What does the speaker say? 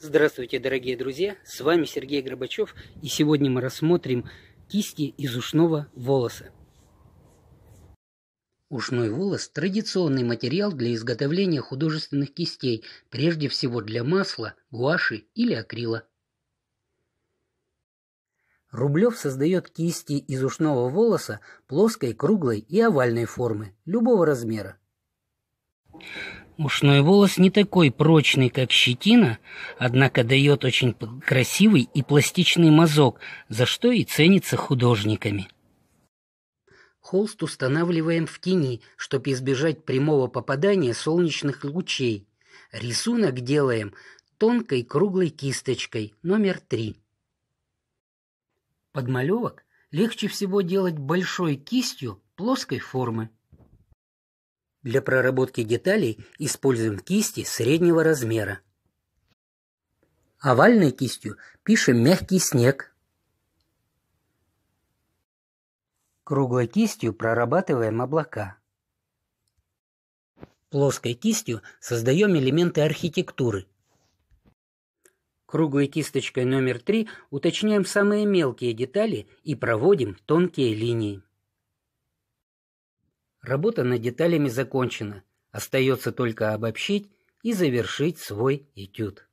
Здравствуйте, дорогие друзья! С вами Сергей Горбачев, и сегодня мы рассмотрим кисти из ушного волоса. Ушной волос – традиционный материал для изготовления художественных кистей, прежде всего для масла, гуаши или акрила. Рублев создает кисти из ушного волоса плоской, круглой и овальной формы, любого размера. Ушной волос не такой прочный, как щетина, однако дает очень красивый и пластичный мазок, за что и ценится художниками. Холст устанавливаем в тени, чтобы избежать прямого попадания солнечных лучей. Рисунок делаем тонкой круглой кисточкой, номер три. Подмалевок легче всего делать большой кистью плоской формы. Для проработки деталей используем кисти среднего размера. Овальной кистью пишем мягкий снег. Круглой кистью прорабатываем облака. Плоской кистью создаем элементы архитектуры. Круглой кисточкой номер 3 уточняем самые мелкие детали и проводим тонкие линии. Работа над деталями закончена. Остается только обобщить и завершить свой этюд.